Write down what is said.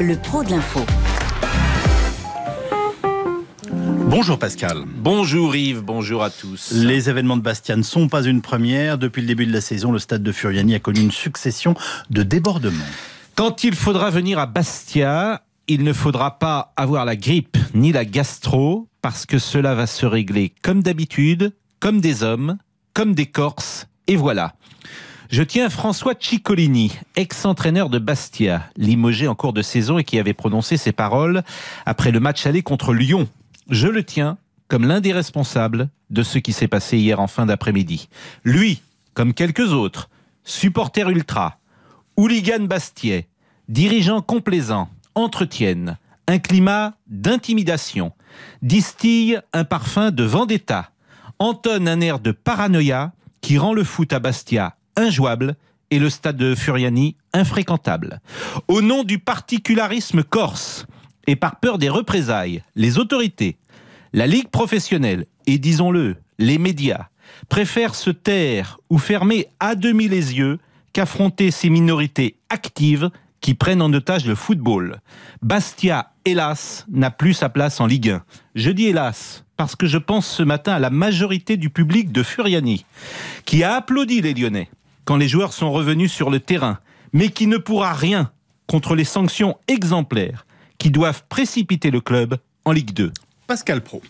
le pro de l'info. Bonjour Pascal. Bonjour Yves, bonjour à tous. Les événements de Bastia ne sont pas une première. Depuis le début de la saison, le stade de Furiani a connu une succession de débordements. Quand il faudra venir à Bastia, il ne faudra pas avoir la grippe ni la gastro, parce que cela va se régler comme d'habitude, comme des hommes, comme des Corses, et voilà. Je tiens François Ciccolini, ex-entraîneur de Bastia, limogé en cours de saison et qui avait prononcé ces paroles après le match aller contre Lyon. Je le tiens comme l'un des responsables de ce qui s'est passé hier en fin d'après-midi. Lui, comme quelques autres, supporter ultra, hooligan bastiais, dirigeant complaisant, entretiennent un climat d'intimidation, distille un parfum de vendetta, entonne un air de paranoïa qui rend le foot à Bastia injouable et le stade de Furiani infréquentable. Au nom du particularisme corse et par peur des représailles, les autorités, la ligue professionnelle et disons-le, les médias préfèrent se taire ou fermer à demi les yeux qu'affronter ces minorités actives qui prennent en otage le football. Bastia, hélas, n'a plus sa place en Ligue 1. Je dis hélas parce que je pense ce matin à la majorité du public de Furiani, qui a applaudi les Lyonnais quand les joueurs sont revenus sur le terrain, mais qui ne pourra rien contre les sanctions exemplaires qui doivent précipiter le club en Ligue 2. Pascal Pro.